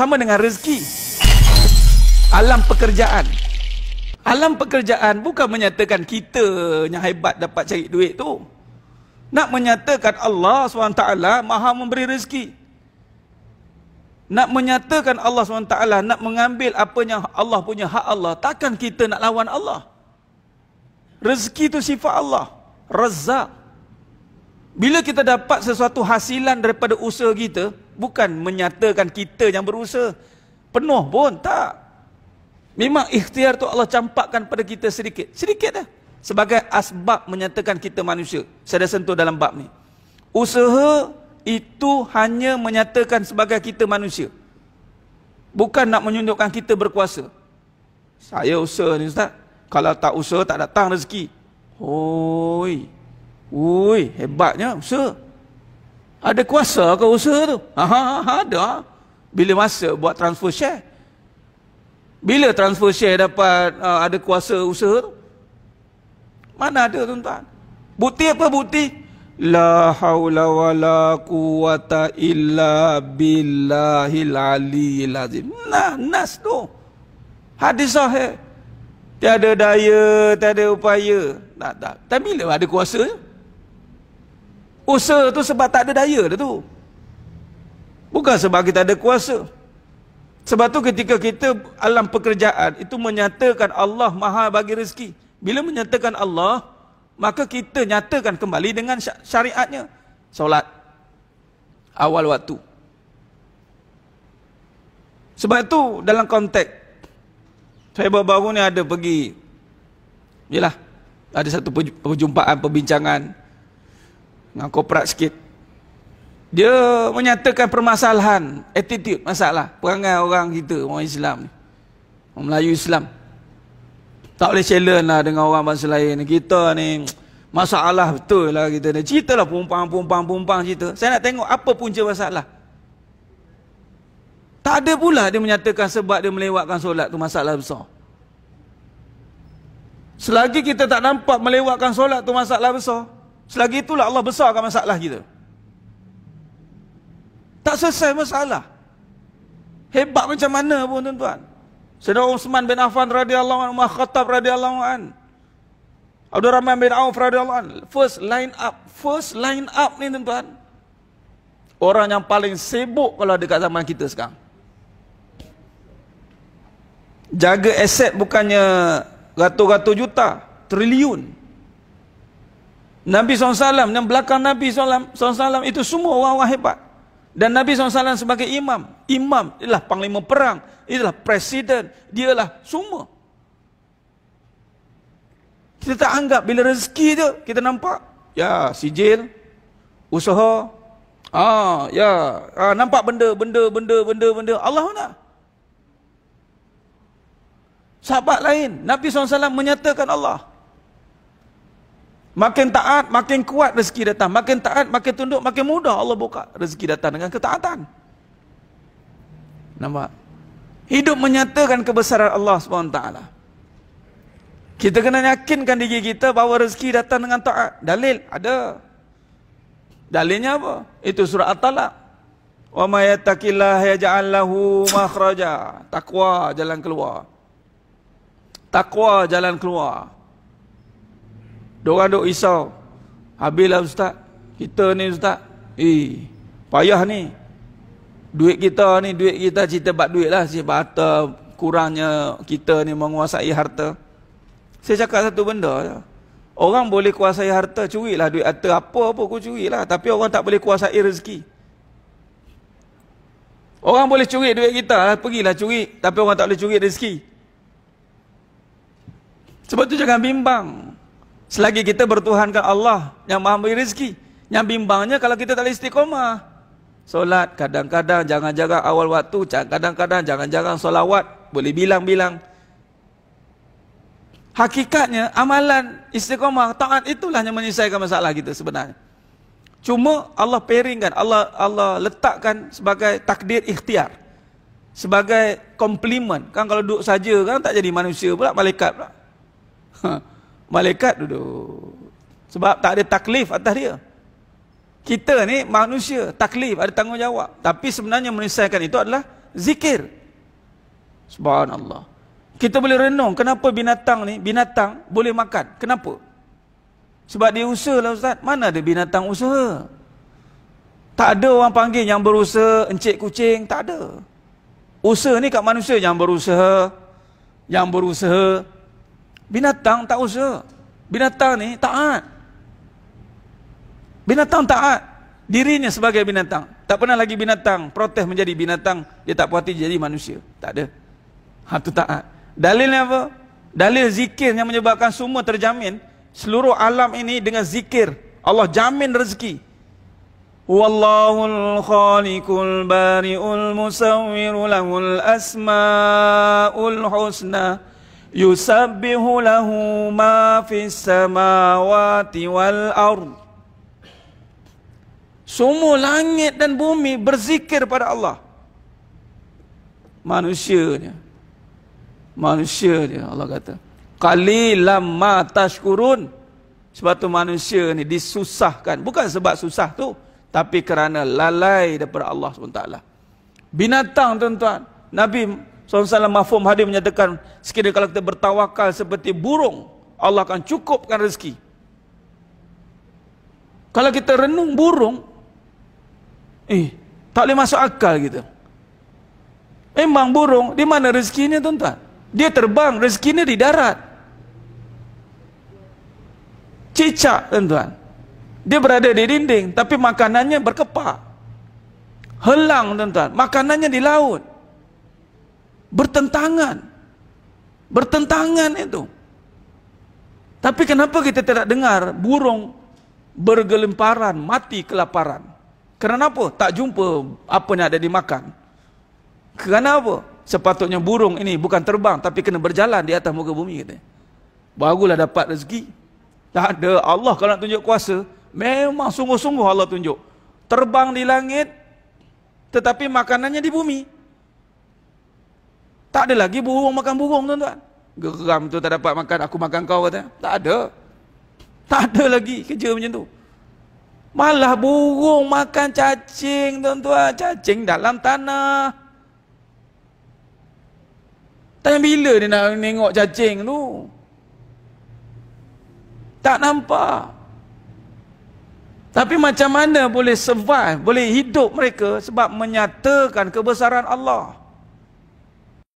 sama dengan rezeki. Alam pekerjaan. Alam pekerjaan bukan menyatakan kita yang hebat dapat cari duit tu. Nak menyatakan Allah SWT maha memberi rezeki. Nak menyatakan Allah SWT nak mengambil apa yang Allah punya hak Allah. Takkan kita nak lawan Allah. Rezeki itu sifat Allah. rezak. Bila kita dapat sesuatu hasilan daripada usaha kita, bukan menyatakan kita yang berusaha penuh pun tak memang ikhtiar tu Allah campakkan pada kita sedikit sedikit dah sebagai asbab menyatakan kita manusia saya dah sentuh dalam bab ni usaha itu hanya menyatakan sebagai kita manusia bukan nak menunjukkan kita berkuasa saya usaha ni ustaz kalau tak usaha tak datang rezeki oi oi hebatnya usaha ada kuasa ke usaha tu? Aha, ada. Bila masa buat transfer share? Bila transfer share dapat uh, ada kuasa usaha tu? Mana ada tuan-tuan? Bukti apa bukti? La haula wala quwata illa billahi lali azim. Nah, nas tu. Hadis sahih. Tiada daya, tiada upaya. Tak, tak. Tapi bila ada kuasa je? Usaha tu sebab tak ada daya dah tu. Bukan sebab kita ada kuasa. Sebab tu ketika kita alam pekerjaan itu menyatakan Allah maha bagi rezeki. Bila menyatakan Allah, maka kita nyatakan kembali dengan syariatnya. Solat. Awal waktu. Sebab tu dalam konteks. Saya baru-baru ni ada pergi. Yalah. Ada satu perjumpaan, perbincangan. Dengan korporat sikit. Dia menyatakan permasalahan, attitude, masalah. Perangai orang kita, orang Islam ni. Orang Melayu Islam. Tak boleh challenge lah dengan orang bangsa lain. Kita ni masalah betul lah kita ni. Cerita lah pumpang, pumpang, pumpang cerita. Saya nak tengok apa punca masalah. Tak ada pula dia menyatakan sebab dia melewatkan solat tu masalah besar. Selagi kita tak nampak melewatkan solat tu masalah besar. Selagi itulah Allah besarkan masalah kita. Tak selesai masalah. Hebat macam mana pun tuan-tuan. Saudara Uthman bin Affan radhiyallahu anhu, Umar Khattab radhiyallahu anhu. Abdul Rahman bin Auf radhiyallahu anhu. First line up, first line up ni tuan-tuan. Orang yang paling sibuk kalau dekat zaman kita sekarang. Jaga aset bukannya ratus-ratus juta, triliun. Nabi SAW yang belakang Nabi SAW, SAW itu semua orang-orang hebat. Dan Nabi SAW sebagai imam. Imam ialah panglima perang. Ialah presiden. dia lah semua. Kita tak anggap bila rezeki tu kita nampak. Ya sijil. Usaha. Ah, ya. Ah, nampak benda, benda, benda, benda, benda. Allah nak. Sahabat lain, Nabi SAW menyatakan Allah. Makin taat, makin kuat rezeki datang. Makin taat, makin tunduk, makin mudah Allah buka rezeki datang dengan ketaatan. Nampak? Hidup menyatakan kebesaran Allah SWT. Kita kena yakinkan diri kita bahawa rezeki datang dengan taat. Dalil ada. Dalilnya apa? Itu surah At-Talaq. Wa may yattaqillaha yaj'al lahu makhraja. Takwa jalan keluar. Takwa jalan keluar. Diorang duk risau. Habislah ustaz. Kita ni ustaz. Eh, payah ni. Duit kita ni, duit kita cerita bab duit lah. Sebab harta kurangnya kita ni menguasai harta. Saya cakap satu benda. Orang boleh kuasai harta, curi lah duit harta apa pun aku curi lah. Tapi orang tak boleh kuasai rezeki. Orang boleh curi duit kita, ah, pergilah curi. Tapi orang tak boleh curi rezeki. Sebab tu jangan bimbang. Selagi kita bertuhankan Allah yang maha memberi rezeki. Yang bimbangnya kalau kita tak istiqomah. Solat kadang-kadang jangan-jangan awal waktu. Kadang-kadang jangan-jangan solawat. Boleh bilang-bilang. Hakikatnya amalan istiqomah taat itulah yang menyelesaikan masalah kita sebenarnya. Cuma Allah peringkan, Allah Allah letakkan sebagai takdir ikhtiar. Sebagai komplimen. Kan kalau duduk saja kan tak jadi manusia pula, malaikat pula. Ha malaikat duduk sebab tak ada taklif atas dia kita ni manusia taklif ada tanggungjawab tapi sebenarnya menyelesaikan itu adalah zikir subhanallah kita boleh renung kenapa binatang ni binatang boleh makan kenapa sebab dia usaha lah ustaz mana ada binatang usaha tak ada orang panggil yang berusaha encik kucing tak ada usaha ni kat manusia yang berusaha yang berusaha Binatang tak usah. Binatang ni taat. Binatang taat. Dirinya sebagai binatang. Tak pernah lagi binatang protes menjadi binatang. Dia tak puati jadi manusia. Tak ada. Itu ha, taat. Dalilnya apa? Dalil zikir yang menyebabkan semua terjamin. Seluruh alam ini dengan zikir. Allah jamin rezeki. Wallahul khalikul bari'ul musawwiru asma'ul husna' Yusabbihu lahu ma fis samawati wal ard Semua langit dan bumi berzikir pada Allah Manusia dia Manusia dia Allah kata Qalilam ma tashkurun Sebab tu manusia ni disusahkan Bukan sebab susah tu Tapi kerana lalai daripada Allah SWT Binatang tuan-tuan Nabi SAW mafum hadis menyatakan sekiranya kalau kita bertawakal seperti burung Allah akan cukupkan rezeki kalau kita renung burung eh tak boleh masuk akal gitu. memang burung di mana rezekinya tuan-tuan dia terbang rezekinya di darat cicak tuan-tuan dia berada di dinding tapi makanannya berkepak helang tuan-tuan makanannya di laut bertentangan bertentangan itu tapi kenapa kita tidak dengar burung bergelemparan mati kelaparan kenapa tak jumpa apa yang ada dimakan kenapa sepatutnya burung ini bukan terbang tapi kena berjalan di atas muka bumi kita barulah dapat rezeki tak ada Allah kalau nak tunjuk kuasa memang sungguh-sungguh Allah tunjuk terbang di langit tetapi makanannya di bumi tak ada lagi burung makan burung tuan-tuan. Geram tu tak dapat makan, aku makan kau kata. Tak ada. Tak ada lagi kerja macam tu. Malah burung makan cacing tuan-tuan. Cacing dalam tanah. Tanya bila dia nak nengok cacing tu? Tak nampak. Tapi macam mana boleh survive, boleh hidup mereka sebab menyatakan kebesaran Allah.